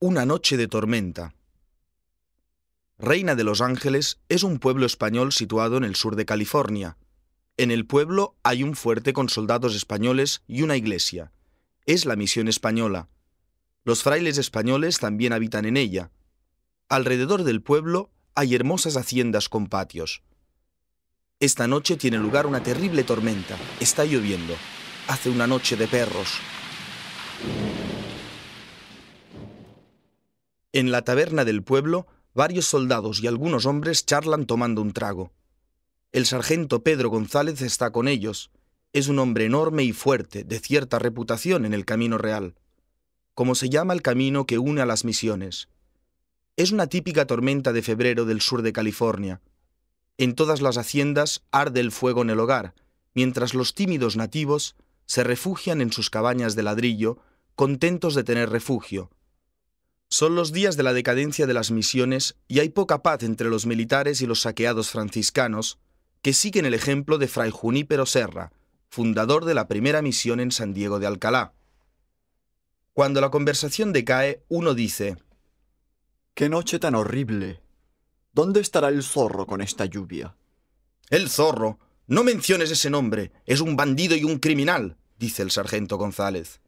Una noche de tormenta. Reina de los Ángeles es un pueblo español situado en el sur de California. En el pueblo hay un fuerte con soldados españoles y una iglesia. Es la misión española. Los frailes españoles también habitan en ella. Alrededor del pueblo hay hermosas haciendas con patios. Esta noche tiene lugar una terrible tormenta. Está lloviendo. Hace una noche de perros. En la taberna del pueblo, varios soldados y algunos hombres charlan tomando un trago. El sargento Pedro González está con ellos. Es un hombre enorme y fuerte, de cierta reputación en el Camino Real, como se llama el camino que une a las misiones. Es una típica tormenta de febrero del sur de California. En todas las haciendas arde el fuego en el hogar, mientras los tímidos nativos se refugian en sus cabañas de ladrillo, contentos de tener refugio, son los días de la decadencia de las misiones y hay poca paz entre los militares y los saqueados franciscanos, que siguen el ejemplo de Fray Junípero Serra, fundador de la primera misión en San Diego de Alcalá. Cuando la conversación decae, uno dice, ¡Qué noche tan horrible! ¿Dónde estará el zorro con esta lluvia? El zorro. No menciones ese nombre. Es un bandido y un criminal, dice el sargento González.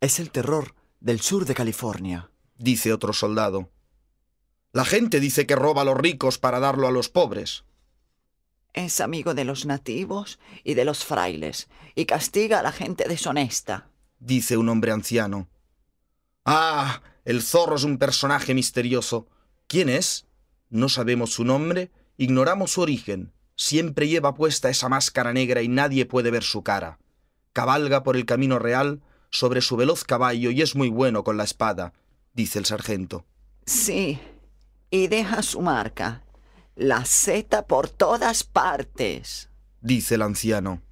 Es el terror del sur de California dice otro soldado. La gente dice que roba a los ricos para darlo a los pobres. Es amigo de los nativos y de los frailes, y castiga a la gente deshonesta, dice un hombre anciano. Ah, el zorro es un personaje misterioso. ¿Quién es? No sabemos su nombre, ignoramos su origen. Siempre lleva puesta esa máscara negra y nadie puede ver su cara. Cabalga por el camino real sobre su veloz caballo y es muy bueno con la espada dice el sargento. Sí, y deja su marca, la seta por todas partes, dice el anciano.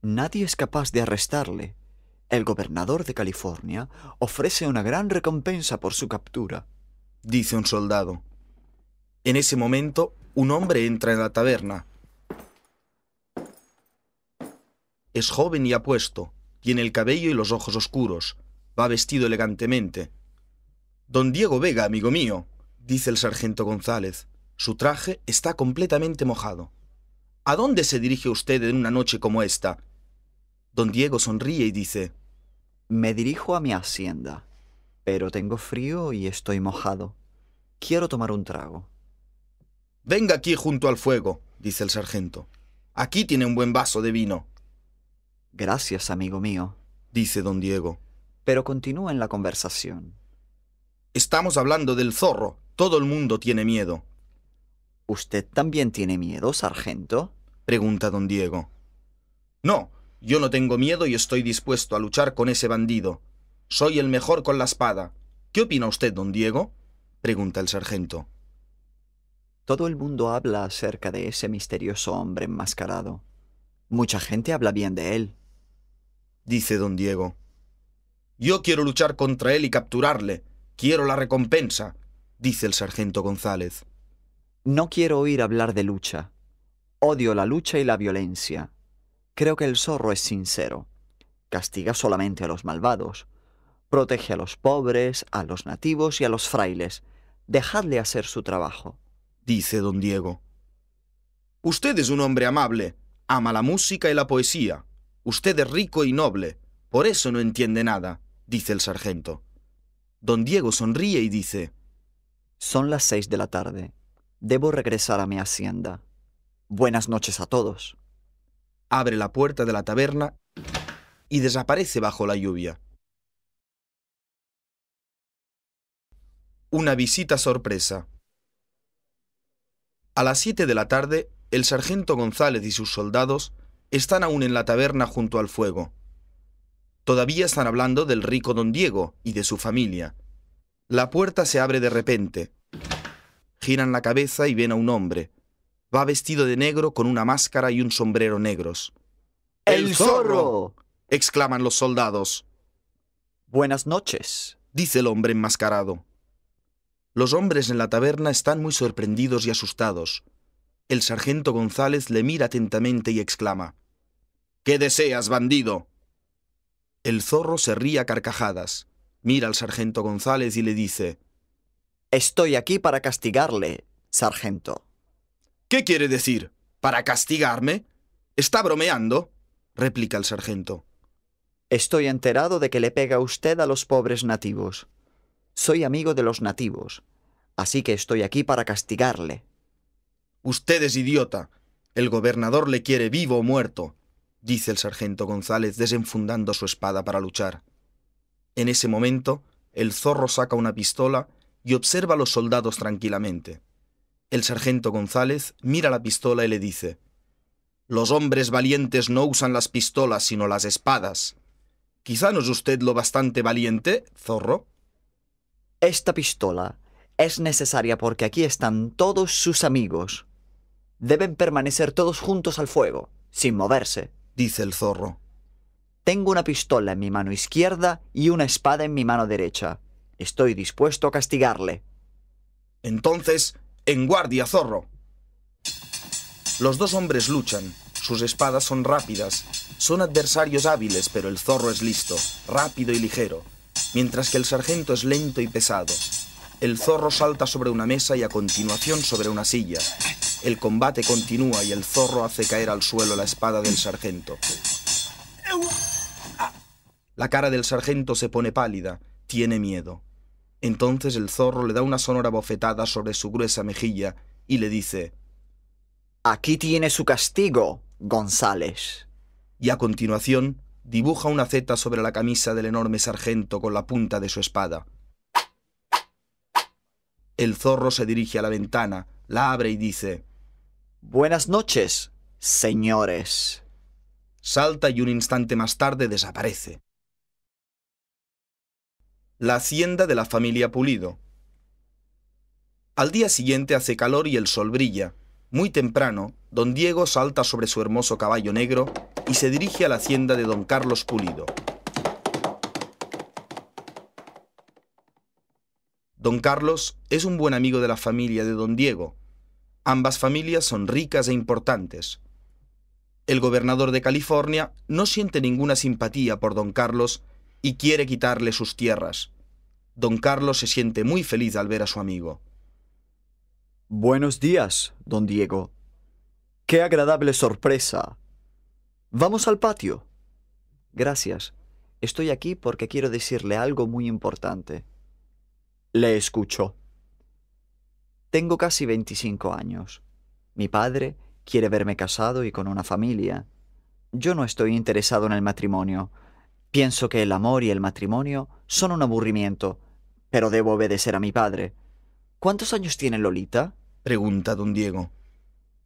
Nadie es capaz de arrestarle. El gobernador de California ofrece una gran recompensa por su captura, dice un soldado. En ese momento, un hombre entra en la taberna. Es joven y apuesto, tiene el cabello y los ojos oscuros, va vestido elegantemente, Don Diego Vega, amigo mío, dice el sargento González, su traje está completamente mojado. ¿A dónde se dirige usted en una noche como esta? Don Diego sonríe y dice, Me dirijo a mi hacienda, pero tengo frío y estoy mojado. Quiero tomar un trago. Venga aquí junto al fuego, dice el sargento. Aquí tiene un buen vaso de vino. Gracias, amigo mío, dice don Diego. Pero en la conversación. Estamos hablando del zorro. Todo el mundo tiene miedo. ¿Usted también tiene miedo, sargento? pregunta don Diego. No, yo no tengo miedo y estoy dispuesto a luchar con ese bandido. Soy el mejor con la espada. ¿Qué opina usted, don Diego? pregunta el sargento. Todo el mundo habla acerca de ese misterioso hombre enmascarado. Mucha gente habla bien de él. Dice don Diego. Yo quiero luchar contra él y capturarle, Quiero la recompensa, dice el sargento González. No quiero oír hablar de lucha. Odio la lucha y la violencia. Creo que el zorro es sincero. Castiga solamente a los malvados. Protege a los pobres, a los nativos y a los frailes. Dejadle hacer su trabajo. Dice don Diego. Usted es un hombre amable. Ama la música y la poesía. Usted es rico y noble. Por eso no entiende nada, dice el sargento. Don Diego sonríe y dice, Son las seis de la tarde. Debo regresar a mi hacienda. Buenas noches a todos. Abre la puerta de la taberna y desaparece bajo la lluvia. Una visita sorpresa. A las siete de la tarde, el sargento González y sus soldados están aún en la taberna junto al fuego. Todavía están hablando del rico don Diego y de su familia. La puerta se abre de repente. Giran la cabeza y ven a un hombre. Va vestido de negro con una máscara y un sombrero negros. ¡El zorro! exclaman los soldados. Buenas noches, dice el hombre enmascarado. Los hombres en la taberna están muy sorprendidos y asustados. El sargento González le mira atentamente y exclama. ¿Qué deseas, bandido? El zorro se ríe a carcajadas, mira al sargento González y le dice, Estoy aquí para castigarle, sargento. ¿Qué quiere decir? ¿Para castigarme? ¿Está bromeando? replica el sargento. Estoy enterado de que le pega usted a los pobres nativos. Soy amigo de los nativos, así que estoy aquí para castigarle. Usted es idiota. El gobernador le quiere vivo o muerto dice el sargento González desenfundando su espada para luchar. En ese momento, el zorro saca una pistola y observa a los soldados tranquilamente. El sargento González mira la pistola y le dice, Los hombres valientes no usan las pistolas sino las espadas. Quizá no es usted lo bastante valiente, zorro. Esta pistola es necesaria porque aquí están todos sus amigos. Deben permanecer todos juntos al fuego, sin moverse, dice el zorro. Tengo una pistola en mi mano izquierda y una espada en mi mano derecha. Estoy dispuesto a castigarle. Entonces, en guardia, zorro. Los dos hombres luchan. Sus espadas son rápidas. Son adversarios hábiles, pero el zorro es listo, rápido y ligero, mientras que el sargento es lento y pesado. El zorro salta sobre una mesa y a continuación sobre una silla. El combate continúa y el zorro hace caer al suelo la espada del sargento. La cara del sargento se pone pálida, tiene miedo. Entonces el zorro le da una sonora bofetada sobre su gruesa mejilla y le dice, Aquí tiene su castigo, González. Y a continuación dibuja una zeta sobre la camisa del enorme sargento con la punta de su espada. El zorro se dirige a la ventana, la abre y dice, Buenas noches, señores. Salta y un instante más tarde desaparece. La hacienda de la familia Pulido. Al día siguiente hace calor y el sol brilla. Muy temprano, don Diego salta sobre su hermoso caballo negro y se dirige a la hacienda de don Carlos Pulido. Don Carlos es un buen amigo de la familia de don Diego, Ambas familias son ricas e importantes. El gobernador de California no siente ninguna simpatía por don Carlos y quiere quitarle sus tierras. Don Carlos se siente muy feliz al ver a su amigo. Buenos días, don Diego. Qué agradable sorpresa. Vamos al patio. Gracias. Estoy aquí porque quiero decirle algo muy importante. Le escucho. Tengo casi 25 años. Mi padre quiere verme casado y con una familia. Yo no estoy interesado en el matrimonio. Pienso que el amor y el matrimonio son un aburrimiento, pero debo obedecer a mi padre. ¿Cuántos años tiene Lolita? pregunta don Diego.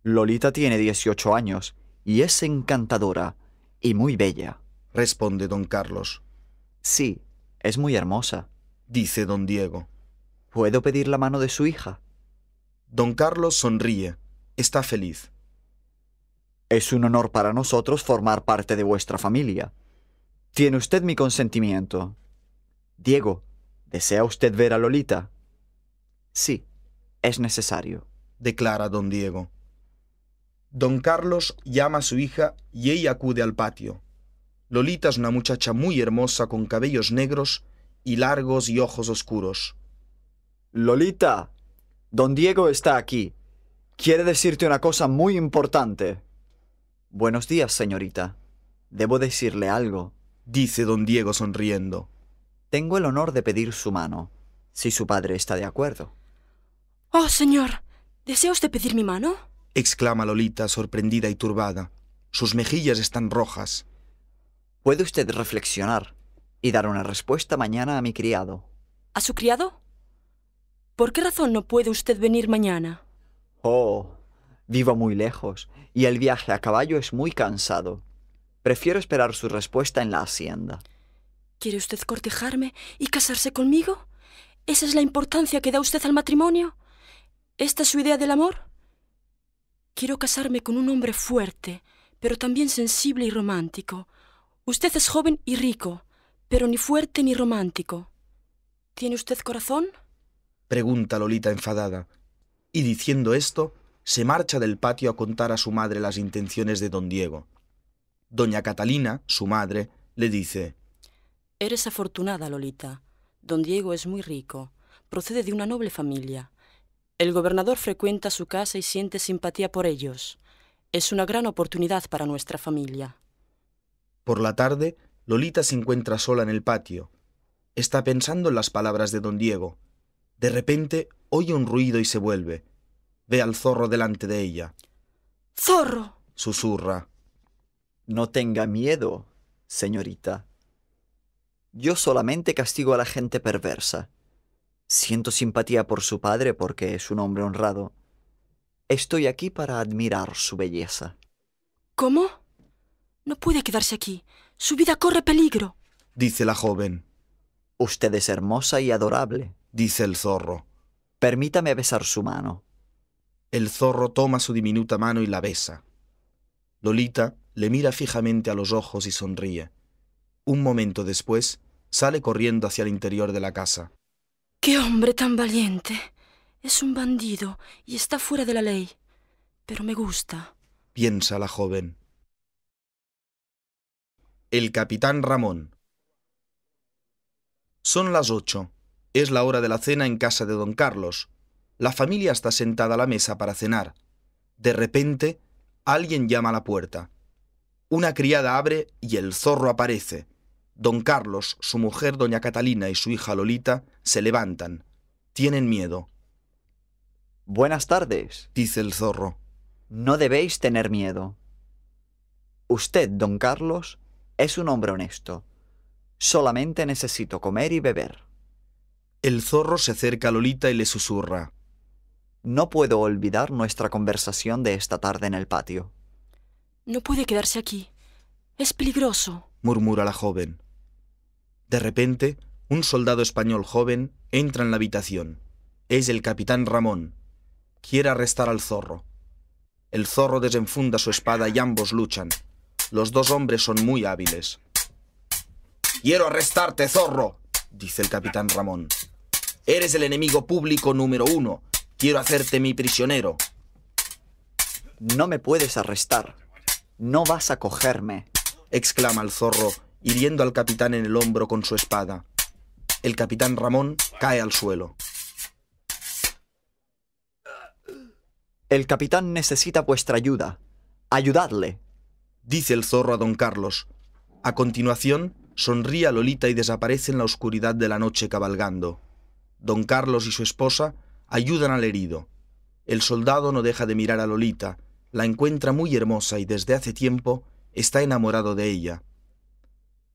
Lolita tiene 18 años y es encantadora y muy bella, responde don Carlos. Sí, es muy hermosa, dice don Diego. ¿Puedo pedir la mano de su hija? Don Carlos sonríe. Está feliz. Es un honor para nosotros formar parte de vuestra familia. Tiene usted mi consentimiento. Diego, ¿desea usted ver a Lolita? Sí, es necesario, declara don Diego. Don Carlos llama a su hija y ella acude al patio. Lolita es una muchacha muy hermosa con cabellos negros y largos y ojos oscuros. Lolita, Don Diego está aquí. Quiere decirte una cosa muy importante. Buenos días, señorita. Debo decirle algo, dice don Diego sonriendo. Tengo el honor de pedir su mano, si su padre está de acuerdo. Oh, señor, ¿desea usted pedir mi mano? exclama Lolita, sorprendida y turbada. Sus mejillas están rojas. Puede usted reflexionar y dar una respuesta mañana a mi criado. ¿A su criado? ¿Por qué razón no puede usted venir mañana? Oh, vivo muy lejos y el viaje a caballo es muy cansado. Prefiero esperar su respuesta en la hacienda. ¿Quiere usted cortejarme y casarse conmigo? ¿Esa es la importancia que da usted al matrimonio? ¿Esta es su idea del amor? Quiero casarme con un hombre fuerte, pero también sensible y romántico. Usted es joven y rico, pero ni fuerte ni romántico. ¿Tiene usted corazón? pregunta Lolita enfadada. Y diciendo esto, se marcha del patio a contar a su madre las intenciones de don Diego. Doña Catalina, su madre, le dice Eres afortunada, Lolita. Don Diego es muy rico, procede de una noble familia. El gobernador frecuenta su casa y siente simpatía por ellos. Es una gran oportunidad para nuestra familia. Por la tarde, Lolita se encuentra sola en el patio. Está pensando en las palabras de don Diego, de repente oye un ruido y se vuelve. Ve al zorro delante de ella. ¡Zorro! susurra. No tenga miedo, señorita. Yo solamente castigo a la gente perversa. Siento simpatía por su padre porque es un hombre honrado. Estoy aquí para admirar su belleza. ¿Cómo? No puede quedarse aquí. Su vida corre peligro, dice la joven. Usted es hermosa y adorable, dice el zorro. Permítame besar su mano. El zorro toma su diminuta mano y la besa. Lolita le mira fijamente a los ojos y sonríe. Un momento después, sale corriendo hacia el interior de la casa. ¡Qué hombre tan valiente! Es un bandido y está fuera de la ley. Pero me gusta, piensa la joven. El capitán Ramón. Son las ocho. Es la hora de la cena en casa de don Carlos. La familia está sentada a la mesa para cenar. De repente, alguien llama a la puerta. Una criada abre y el zorro aparece. Don Carlos, su mujer, doña Catalina y su hija Lolita se levantan. Tienen miedo. Buenas tardes, dice el zorro. No debéis tener miedo. Usted, don Carlos, es un hombre honesto. Solamente necesito comer y beber. El zorro se acerca a Lolita y le susurra. No puedo olvidar nuestra conversación de esta tarde en el patio. No puede quedarse aquí. Es peligroso, murmura la joven. De repente, un soldado español joven entra en la habitación. Es el capitán Ramón. Quiere arrestar al zorro. El zorro desenfunda su espada y ambos luchan. Los dos hombres son muy hábiles. Quiero arrestarte, zorro, dice el capitán Ramón. Eres el enemigo público número uno. Quiero hacerte mi prisionero. No me puedes arrestar. No vas a cogerme. exclama el zorro, hiriendo al capitán en el hombro con su espada. El capitán Ramón cae al suelo. El capitán necesita vuestra ayuda. Ayudadle, dice el zorro a don Carlos. A continuación, Sonríe a Lolita y desaparece en la oscuridad de la noche cabalgando. Don Carlos y su esposa ayudan al herido. El soldado no deja de mirar a Lolita, la encuentra muy hermosa y desde hace tiempo está enamorado de ella.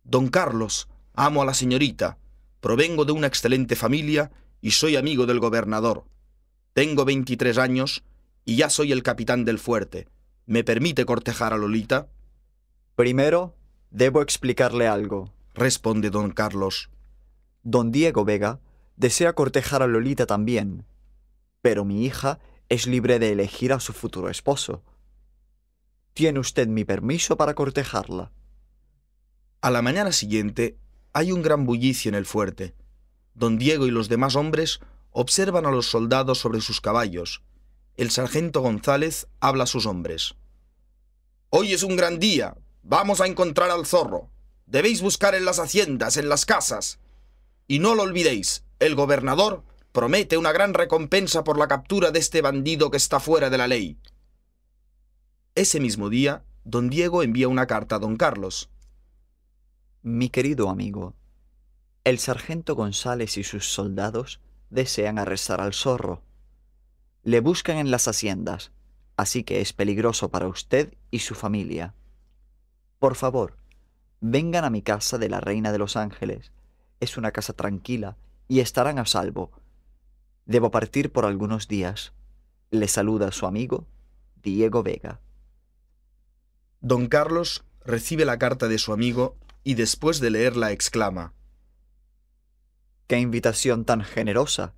Don Carlos, amo a la señorita, provengo de una excelente familia y soy amigo del gobernador. Tengo 23 años y ya soy el capitán del fuerte. ¿Me permite cortejar a Lolita? Primero, Debo explicarle algo, responde don Carlos. Don Diego Vega desea cortejar a Lolita también, pero mi hija es libre de elegir a su futuro esposo. Tiene usted mi permiso para cortejarla. A la mañana siguiente hay un gran bullicio en el fuerte. Don Diego y los demás hombres observan a los soldados sobre sus caballos. El sargento González habla a sus hombres. Hoy es un gran día, Vamos a encontrar al zorro. Debéis buscar en las haciendas, en las casas. Y no lo olvidéis, el gobernador promete una gran recompensa por la captura de este bandido que está fuera de la ley. Ese mismo día, don Diego envía una carta a don Carlos. Mi querido amigo, el sargento González y sus soldados desean arrestar al zorro. Le buscan en las haciendas, así que es peligroso para usted y su familia. Por favor, vengan a mi casa de la Reina de los Ángeles. Es una casa tranquila y estarán a salvo. Debo partir por algunos días. Le saluda su amigo, Diego Vega. Don Carlos recibe la carta de su amigo y después de leerla exclama. ¡Qué invitación tan generosa!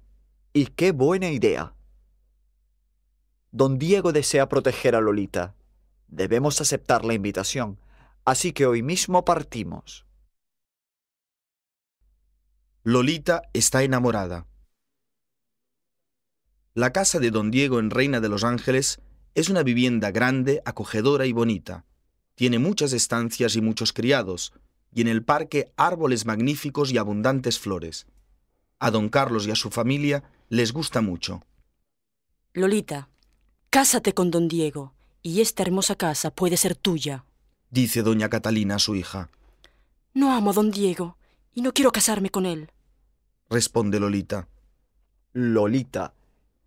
¡Y qué buena idea! Don Diego desea proteger a Lolita. Debemos aceptar la invitación Así que hoy mismo partimos. Lolita está enamorada. La casa de don Diego en Reina de los Ángeles es una vivienda grande, acogedora y bonita. Tiene muchas estancias y muchos criados, y en el parque árboles magníficos y abundantes flores. A don Carlos y a su familia les gusta mucho. Lolita, cásate con don Diego, y esta hermosa casa puede ser tuya dice doña Catalina a su hija. No amo a don Diego y no quiero casarme con él, responde Lolita. Lolita,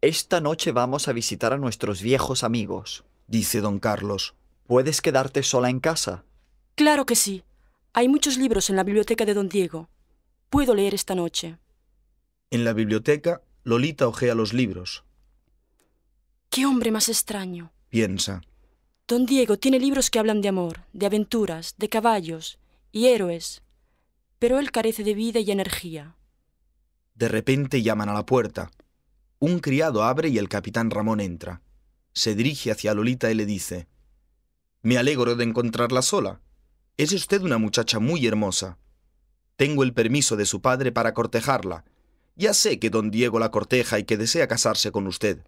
esta noche vamos a visitar a nuestros viejos amigos, dice don Carlos. ¿Puedes quedarte sola en casa? Claro que sí. Hay muchos libros en la biblioteca de don Diego. Puedo leer esta noche. En la biblioteca, Lolita ojea los libros. ¡Qué hombre más extraño! piensa. Don Diego tiene libros que hablan de amor, de aventuras, de caballos y héroes, pero él carece de vida y energía. De repente llaman a la puerta. Un criado abre y el capitán Ramón entra. Se dirige hacia Lolita y le dice, Me alegro de encontrarla sola. Es usted una muchacha muy hermosa. Tengo el permiso de su padre para cortejarla. Ya sé que don Diego la corteja y que desea casarse con usted,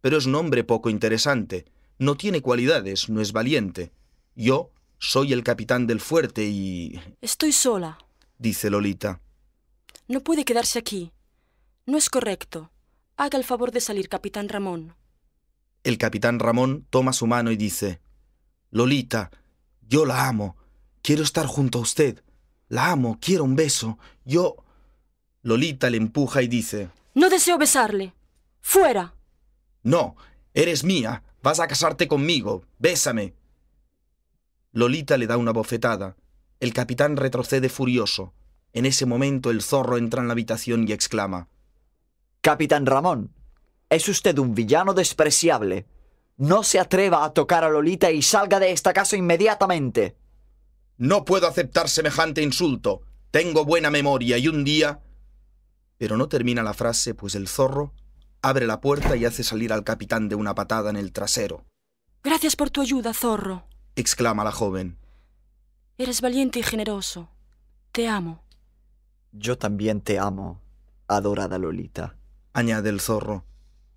pero es un hombre poco interesante no tiene cualidades, no es valiente. Yo soy el capitán del fuerte y... Estoy sola, dice Lolita. No puede quedarse aquí. No es correcto. Haga el favor de salir, capitán Ramón. El capitán Ramón toma su mano y dice, Lolita, yo la amo. Quiero estar junto a usted. La amo, quiero un beso. Yo... Lolita le empuja y dice, No deseo besarle. Fuera. No, eres mía. Vas a casarte conmigo. Bésame. Lolita le da una bofetada. El capitán retrocede furioso. En ese momento el zorro entra en la habitación y exclama. Capitán Ramón, es usted un villano despreciable. No se atreva a tocar a Lolita y salga de esta casa inmediatamente. No puedo aceptar semejante insulto. Tengo buena memoria y un día... Pero no termina la frase, pues el zorro abre la puerta y hace salir al capitán de una patada en el trasero. Gracias por tu ayuda, zorro, exclama la joven. Eres valiente y generoso. Te amo. Yo también te amo, adorada Lolita, añade el zorro,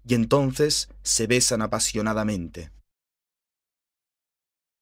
y entonces se besan apasionadamente.